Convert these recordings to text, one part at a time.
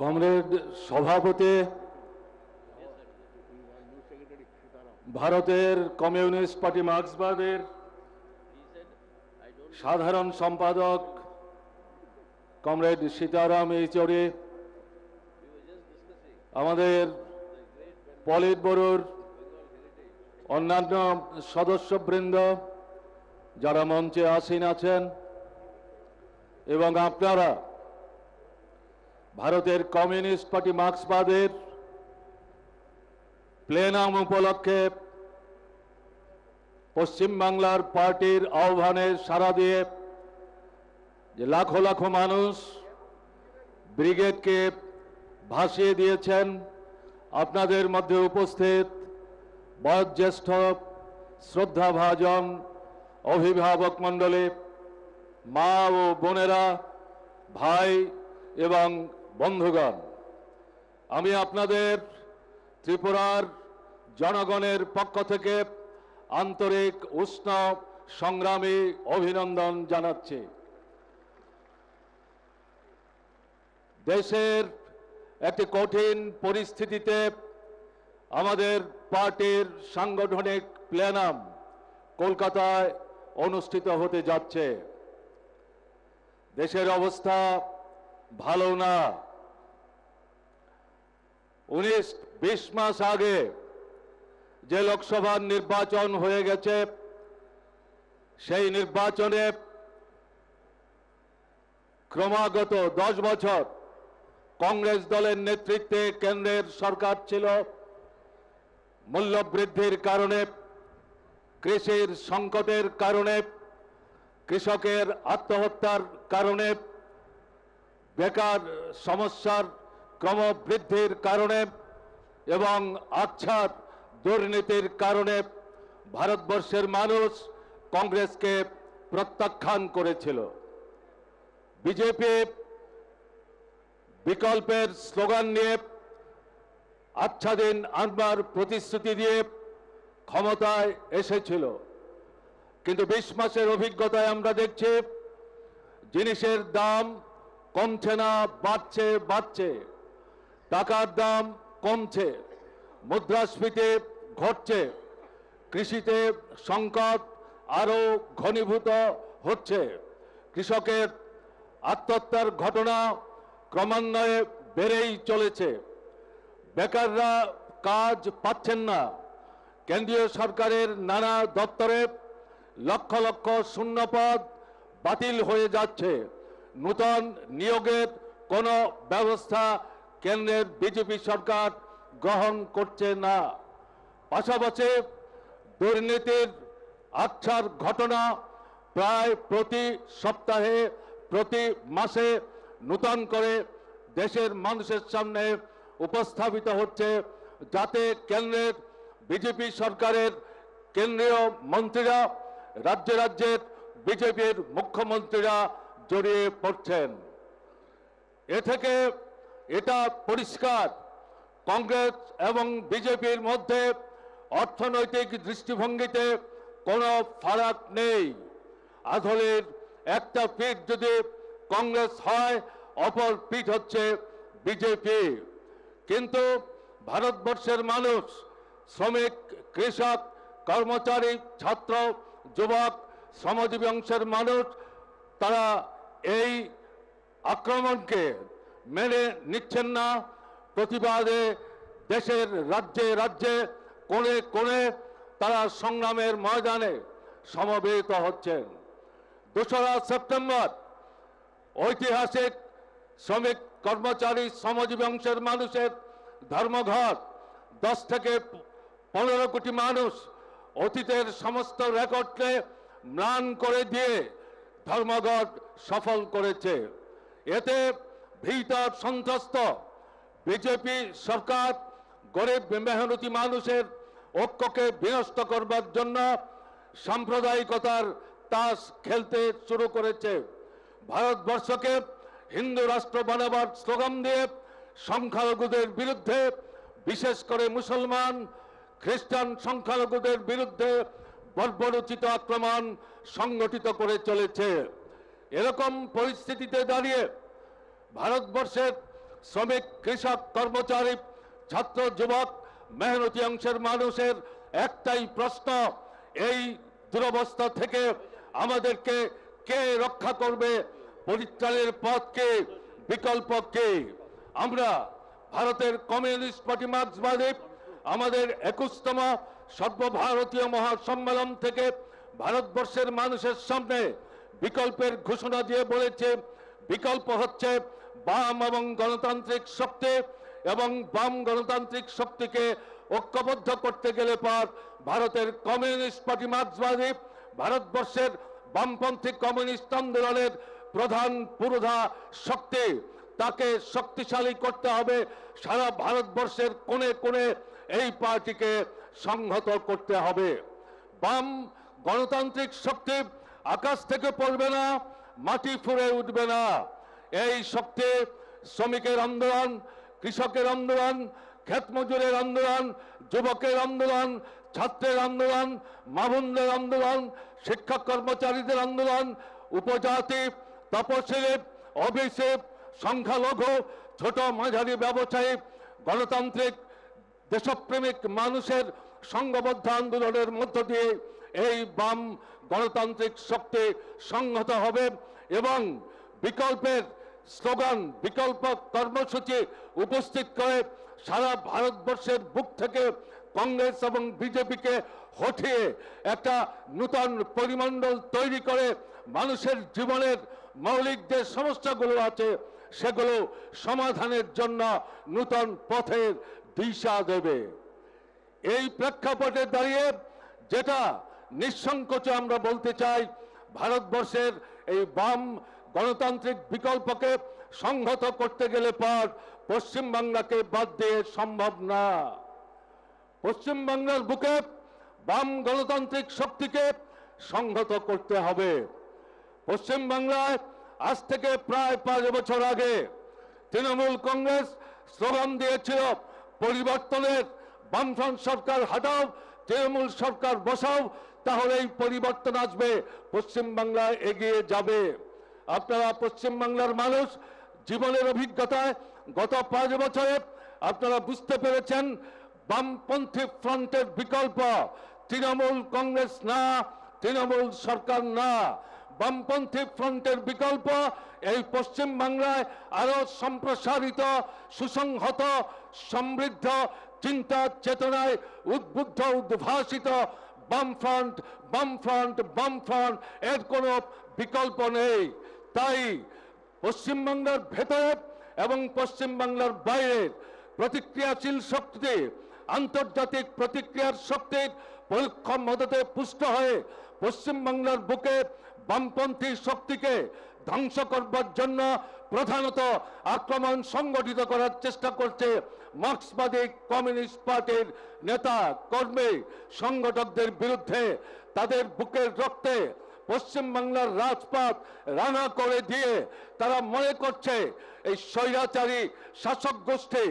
comrade সভাপতি ভারতের communist party মার্ক্সবাদের সাধারণ সম্পাদক কমরেড সীতারাম ইচৌরি আমাদের পলিট বড়ুর অন্যান্য সদস্যবৃন্দ যারা মঞ্চে আসীন আছেন এবং আপনারা ভারতের কমিউনিস্ট পার্টি মার্ক্সবাদের প্লেনাম উপলক্ষে পশ্চিমবাংলার পার্টির আহ্বানে সাড়া দিয়ে যে লাখো লাখো মানুষ ব্রিগেডকে ভাসিয়ে দিয়েছেন আপনাদের মধ্যে উপস্থিত বয়োজ্যেষ্ঠ শ্রদ্ধাভাজন অভিভাবক মণ্ডলী মা ও বোনেরা ভাই এবং বন্ধুগণ আমি আপনাদের ত্রিপুরার জনগণের পক্ষ থেকে আন্তরিক উষ্ণ সংগ্রামী অভিনন্দন জানাচ্ছি দেশের একটি কঠিন পরিস্থিতিতে আমাদের পার্টির সাংগঠনিক প্ল্যানাম কলকাতায় অনুষ্ঠিত হতে যাচ্ছে দেশের অবস্থা ভালো না উনিশ বিশ মাস আগে যে লোকসভার নির্বাচন হয়ে গেছে সেই নির্বাচনে ক্রমাগত দশ বছর কংগ্রেস দলের নেতৃত্বে কেন্দ্রের সরকার ছিল মূল্যবৃদ্ধির কারণে কৃষির সংকটের কারণে কৃষকের আত্মহত্যার কারণে বেকার সমস্যার ক্রমবৃদ্ধির কারণে এবং আচ্ছাদ দুর্নীতির কারণে ভারতবর্ষের মানুষ কংগ্রেসকে প্রত্যাখ্যান করেছিল বিজেপি বিকল্পের স্লোগান নিয়ে আচ্ছাদিন আনবার প্রতিশ্রুতি দিয়ে ক্ষমতায় এসেছিল কিন্তু বিশ মাসের অভিজ্ঞতায় আমরা দেখছি জিনিসের দাম কমছে না বাড়ছে বাড়ছে টাকার দাম কমছে মুদ্রাস্ফীতি ঘটছে কৃষিতে সংকট আরও ঘনীভূত হচ্ছে কৃষকের আত্মহত্যার ঘটনা ক্রমান্বয়ে বেড়েই চলেছে বেকাররা কাজ পাচ্ছেন না কেন্দ্রীয় সরকারের নানা দপ্তরে লক্ষ লক্ষ শূন্যপদ বাতিল হয়ে যাচ্ছে নূতন নিয়োগের কোনো ব্যবস্থা কেন্দ্রের বিজেপি সরকার গ্রহণ করছে না পাশাপাশি দুর্নীতির আচ্ছার ঘটনা প্রায় প্রতি সপ্তাহে প্রতি মাসে নূতন করে দেশের মানুষের সামনে উপস্থাপিত হচ্ছে যাতে কেন্দ্রের বিজেপি সরকারের কেন্দ্রীয় মন্ত্রীরা রাজ্য রাজ্যের বিজেপির মুখ্যমন্ত্রীরা জড়িয়ে পড়ছেন এ থেকে এটা পরিষ্কার কংগ্রেস এবং বিজেপির মধ্যে অর্থনৈতিক দৃষ্টিভঙ্গিতে কোনো ফারাক নেই আধলের একটা পিঠ যদি কংগ্রেস হয় অপর পিঠ হচ্ছে বিজেপি কিন্তু ভারতবর্ষের মানুষ শ্রমিক কৃষক কর্মচারী ছাত্র যুবক শ্রমজীবী অংশের মানুষ তারা এই আক্রমণকে মেনে নিচ্ছেন না প্রতিবাদে দেশের রাজ্যে রাজ্যে কোণে কোণে তারা সংগ্রামের ময়দানে সমবেত হচ্ছেন দোসরা সেপ্টেম্বর ঐতিহাসিক শ্রমিক কর্মচারী শ্রমজীবী অংশের মানুষের ধর্মঘট দশ থেকে পনেরো কোটি মানুষ অতীতের সমস্ত রেকর্ডকে ম্লান করে দিয়ে ধর্মঘট সফল করেছে এতে ভীত সন্ত্রস্ত বিজেপি সরকার গরিব মেহনতি মানুষের ঐক্যকে বিনষ্ট করবার জন্য সাম্প্রদায়িকতার তাস খেলতে শুরু করেছে ভারতবর্ষকে হিন্দু রাষ্ট্র বানাবার স্লোগান দিয়ে সংখ্যালঘুদের বিরুদ্ধে বিশেষ করে মুসলমান খ্রিস্টান সংখ্যালঘুদের বিরুদ্ধে বর্বরচিত আক্রমণ সংগঠিত করে চলেছে এরকম পরিস্থিতিতে দাঁড়িয়ে ভারতবর্ষের শ্রমিক কৃষক কর্মচারী ছাত্র যুবক মেহনতি অংশের মানুষের একটাই প্রশ্ন এই দুরবস্থা থেকে আমাদেরকে কে রক্ষা করবে পরিত্রাণের পথ কে বিকল্প কে আমরা ভারতের কমিউনিস্ট পার্টি মার্ক্সবাদী আমাদের একুশতম সর্বভারতীয় মহাসম্মেলন থেকে ভারতবর্ষের মানুষের সামনে বিকল্পের ঘোষণা দিয়ে বলেছে বিকল্প হচ্ছে বাম এবং গণতান্ত্রিক শক্তি এবং বাম গণতান্ত্রিক শক্তিকে ঐক্যবদ্ধ করতে গেলে পর ভারতের কমিউনিস্ট পার্টি মার্ক্সবাদী ভারতবর্ষের বামপন্থী কমিউনিস্ট আন্দোলনের প্রধান পুরোধা শক্তি তাকে শক্তিশালী করতে হবে সারা ভারতবর্ষের কোণে কোণে এই পার্টিকে সংহত করতে হবে বাম গণতান্ত্রিক শক্তি আকাশ থেকে পড়বে না মাটি ফুরে উঠবে না এই শক্তি শ্রমিকের আন্দোলন কৃষকের আন্দোলন ক্ষেতমজুরের আন্দোলন যুবকের আন্দোলন ছাত্রের আন্দোলন মামুনদের আন্দোলন শিক্ষক কর্মচারীদের আন্দোলন উপজাতি তপশিলি অভিষে সংখ্যালঘু ছোট মাঝারি ব্যবসায়ী গণতান্ত্রিক দেশপ্রেমিক মানুষের সংঘবদ্ধ আন্দোলনের মধ্য দিয়ে এই বাম গণতান্ত্রিক শক্তি সংহত হবে এবং বিকল্পের স্লোগান বিকল্প কর্মসূচি উপস্থিত করে সারা ভারতবর্ষের বুক থেকে কংগ্রেস এবং বিজেপিকে হঠিয়ে একটা নূতন পরিমণ্ডল তৈরি করে মানুষের জীবনের মৌলিক যে সমস্যাগুলো আছে সেগুলো সমাধানের জন্য নূতন পথের দিশা দেবে এই প্রেক্ষাপটে দাঁড়িয়ে যেটা নিঃসংকোচে আমরা বলতে চাই ভারতবর্ষের এই বাম গণতান্ত্রিক বিকল্পকে সংহত করতে গেলে পর পশ্চিমবাংলাকে বাদ দিয়ে সম্ভব না পশ্চিমবাংলার বুকে বাম গণতান্ত্রিক শক্তিকে সংহত করতে হবে পশ্চিমবাংলায় আজ থেকে প্রায় পাঁচ বছর আগে তৃণমূল কংগ্রেস স্লোগান দিয়েছিল পরিবর্তনের বামফ্রন্ট সরকার হাটাও তৃণমূল সরকার বসাও তাহলেই পরিবর্তন আসবে পশ্চিমবাংলায় এগিয়ে যাবে আপনারা পশ্চিমবাংলার মানুষ জীবনের অভিজ্ঞতায় গত পাঁচ বছরে আপনারা বুঝতে পেরেছেন বামপন্থী ফ্রন্টের বিকল্প তৃণমূল কংগ্রেস না তৃণমূল সরকার না বামপন্থী ফ্রন্টের বিকল্প এই পশ্চিম বাংলায় আরও সম্প্রসারিত সুসংহত সমৃদ্ধ চিন্তা চেতনায় উদ্বুদ্ধ উদ্ভাসিত বামফ্রন্ট বামফ্রন্ট বামফ্রন্ট এর কোনো বিকল্প নেই তাই পশ্চিমবাংলার ভেতর এবং পশ্চিমবাংলার বাইরে প্রতিক্রিয়াশীল শক্তিতে আন্তর্জাতিক প্রতিক্রিয়ার শক্তির পরীক্ষণ মদতে পুষ্ট হয়ে পশ্চিমবাংলার বুকে বামপন্থী শক্তিকে ধ্বংস করবার জন্য প্রধানত আক্রমণ সংগঠিত করার চেষ্টা করছে মার্ক্সবাদী কমিউনিস্ট পার্টির নেতা কর্মী সংগঠকদের বিরুদ্ধে তাদের বুকের রক্তে পশ্চিমবাংলার রাজপথ রানা করে দিয়ে তারা মনে করছে এই স্বৈরাচারী শাসক গোষ্ঠী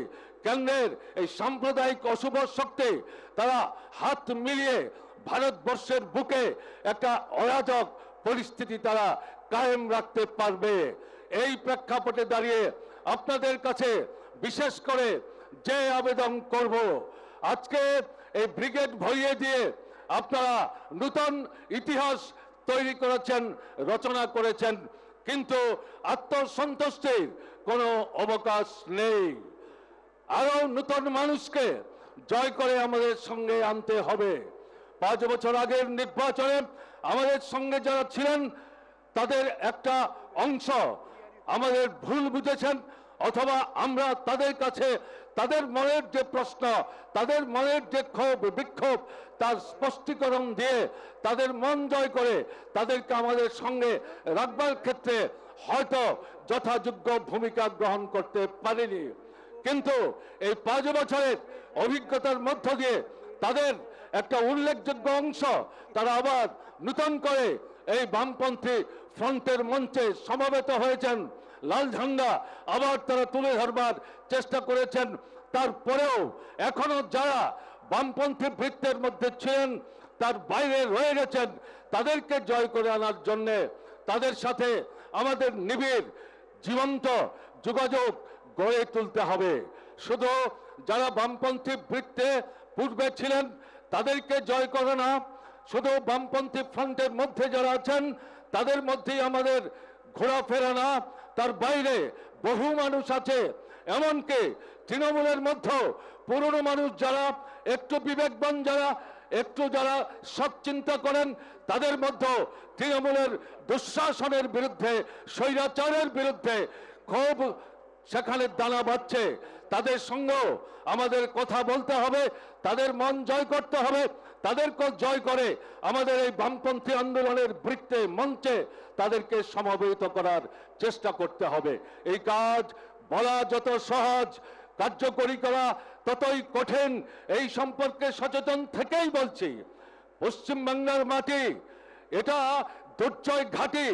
কেন্দ্রের এই সাম্প্রদায়িক অশুভ শক্তি তারা হাত মিলিয়ে ভারতবর্ষের বুকে একটা অরাজক পরিস্থিতি তারা কায়েম রাখতে পারবে এই প্রেক্ষাপটে দাঁড়িয়ে আপনাদের কাছে বিশেষ করে যে আবেদন করব আজকে এই ব্রিগেড ভরিয়ে দিয়ে আপনারা নূতন ইতিহাস তৈরি করেছেন রচনা করেছেন কিন্তু আত্মসন্তুষ্টির কোনো অবকাশ নেই আরও নূতন মানুষকে জয় করে আমাদের সঙ্গে আনতে হবে পাঁচ বছর আগের নির্বাচনে আমাদের সঙ্গে যারা ছিলেন তাদের একটা অংশ আমাদের ভুল বুঝেছেন অথবা আমরা তাদের কাছে তাদের মনের যে প্রশ্ন তাদের মনের যে ক্ষোভ বিক্ষোভ তার স্পষ্টীকরণ দিয়ে তাদের মন জয় করে তাদেরকে আমাদের সঙ্গে রাখবার ক্ষেত্রে হয়তো যথাযোগ্য ভূমিকা গ্রহণ করতে পারেনি কিন্তু এই পাঁচ বছরের অভিজ্ঞতার মধ্য দিয়ে তাদের একটা উল্লেখযোগ্য অংশ তারা আবার নূতন করে এই বামপন্থী ফ্রন্টের মঞ্চে সমাবেত হয়েছেন লাল ঝাঙ্গা আবার তারা তুলে ধরবার চেষ্টা করেছেন তারপরেও এখনো যারা বামপন্থী বৃত্তের মধ্যে ছিলেন তার বাইরে রয়ে গেছেন তাদেরকে জয় করে আনার জন্যে তাদের সাথে আমাদের নিবিড় জীবন্ত যোগাযোগ গড়ে তুলতে হবে শুধু যারা বামপন্থী বৃত্তে পূর্বে ছিলেন তাদেরকে জয় করে না শুধু বামপন্থী ফ্রন্টের মধ্যে যারা আছেন তাদের মধ্যেই আমাদের ঘোরাফেরা না তার বাইরে বহু মানুষ আছে এমনকি তৃণমূলের মধ্যে পুরনো মানুষ যারা একটু বিবেকবান যারা একটু যারা সব চিন্তা করেন তাদের মধ্যে তৃণমূলের দুঃশাসনের বিরুদ্ধে স্বৈরাচারের বিরুদ্ধে খুব সেখানে দানা বাঁধছে তাদের সঙ্গেও আমাদের কথা বলতে হবে তাদের মন জয় করতে হবে তাদেরকে জয় করে আমাদের এই বামপন্থী আন্দোলনের বৃত্তে মঞ্চে তাদেরকে সমবেত করার চেষ্টা করতে হবে এই কাজ বলা যত সহজ কার্যকরী করা ততই কঠিন এই সম্পর্কে সচেতন থেকেই বলছি পশ্চিমবাংলার মাটি এটা দুর্জয় ঘাটি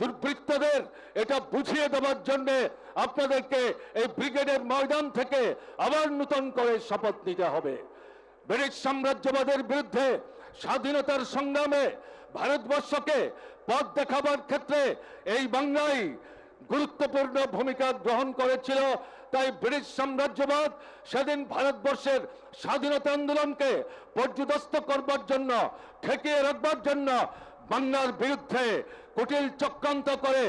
দুর্বৃত্তদের এটা বুঝিয়ে দেওয়ার জন্য আপনাদেরকে এই ব্রিগেডের ময়দান থেকে আবার নূতন করে শপথ নিতে হবে ব্রিটিশ সাম্রাজ্যবাদের বিরুদ্ধে স্বাধীনতার সংগ্রামে ভারতবর্ষকে পথ দেখাবার ক্ষেত্রে এই বাংলাই গুরুত্বপূর্ণ ভূমিকা গ্রহণ করেছিল তাই ব্রিটিশ সাম্রাজ্যবাদ সেদিন ভারতবর্ষের স্বাধীনতা আন্দোলনকে পর্যদস্ত করবার জন্য ঠেকিয়ে রাখবার জন্য বাংলার বিরুদ্ধে কুটিল চক্রান্ত করে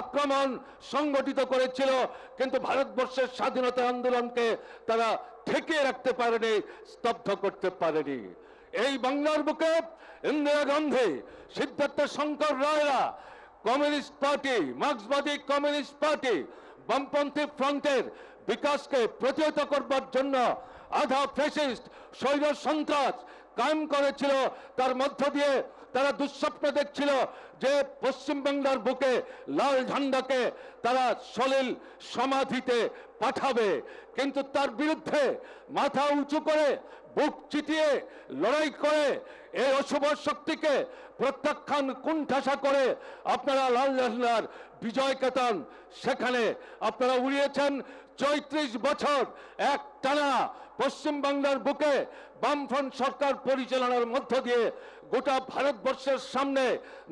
আক্রমণ সংগঠিত করেছিল কিন্তু ভারতবর্ষের স্বাধীনতা আন্দোলনকে তারা ঠেকিয়ে রাখতে পারেনি স্তব্ধ করতে পারেনি এই বাংলার বুকে ইন্দিরা গান্ধী সিদ্ধার্থ শঙ্কর রায়রা কমিউনিস্ট পার্টি মার্ক্সবাদী কমিউনিস্ট পার্টি বামপন্থী ফ্রন্টের বিকাশকে প্রতিহত করবার জন্য আধা ফ্যাসিস্ট সৈন্য সন্ত্রাস কায়েম করেছিল তার মধ্য দিয়ে তারা দুঃস্বপ্ন দেখছিল যে পশ্চিমবাংলার বুকে লাল ঝান্ডাকে তারা সলিল সমাধিতে পাঠাবে কিন্তু তার বিরুদ্ধে মাথা উঁচু করে বুক চিটিয়ে লড়াই করে এই অশুভ শক্তিকে প্রত্যাখ্যান কুণ্ঠাসা করে আপনারা লাল ঝান্ডার বিজয় কেতন সেখানে আপনারা উড়িয়েছেন চৈত্রিশ বছর এক টানা পশ্চিমবাংলার বুকে বামফ্রন্ট সরকার পরিচালনার মধ্য দিয়ে গোটা ভারতবর্ষের সামনে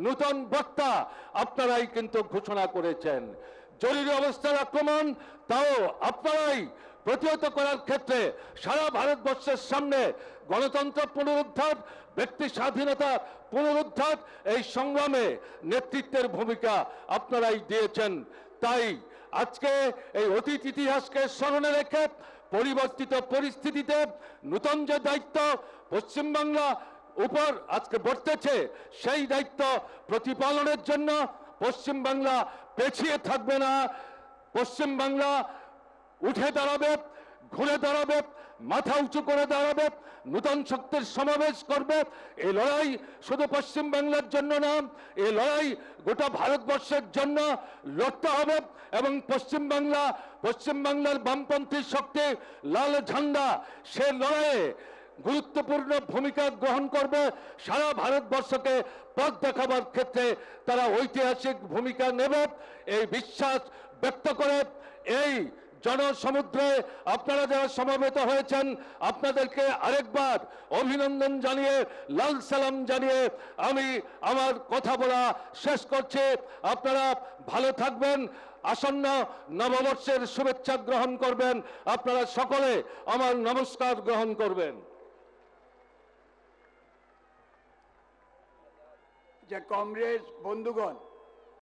নূতন বক্তা আপনারাই কিন্তু ঘোষণা করেছেন জরুরি অবস্থার আক্রমণ তাও আপনারাই প্রতিহত করার ক্ষেত্রে সারা ভারতবর্ষের সামনে গণতন্ত্র পুনরুদ্ধার ব্যক্তি স্বাধীনতা পুনরুদ্ধার এই সংগ্রামে নেতৃত্বের ভূমিকা আপনারাই দিয়েছেন তাই আজকে এই অতীত ইতিহাসকে স্মরণে রেখে পরিবর্তিত পরিস্থিতিতে নূতন যে দায়িত্ব পশ্চিমবাংলা উপর আজকে বর্তেছে সেই দায়িত্ব প্রতিপালনের জন্য পশ্চিমবাংলা পেছিয়ে থাকবে না পশ্চিমবাংলা উঠে দাঁড়াবে ঘুরে দাঁড়াবে মাথা উঁচু করে দাঁড়াবে নূতন শক্তির সমাবেশ করবে এই লড়াই শুধু পশ্চিম বাংলার জন্য না এই লড়াই গোটা ভারতবর্ষের জন্য লড়তে হবে এবং পশ্চিম বাংলা পশ্চিম বাংলার বামপন্থী শক্তি লাল ঝান্ডা সে লড়াইয়ে গুরুত্বপূর্ণ ভূমিকা গ্রহণ করবে সারা ভারতবর্ষকে পথ দেখাবার ক্ষেত্রে তারা ঐতিহাসিক ভূমিকা নেবে এই বিশ্বাস ব্যক্ত করে এই জনসমুদ্রে আপনারা যারা সমবেত হয়েছেন আপনাদেরকে আরেকবার অভিনন্দন জানিয়ে লাল সালাম জানিয়ে আমি আমার কথা বলা শেষ করছি আপনারা ভালো থাকবেন আসন্ন নববর্ষের শুভেচ্ছা গ্রহণ করবেন আপনারা সকলে আমার নমস্কার গ্রহণ করবেন যে কংগ্রেস বন্ধুগণ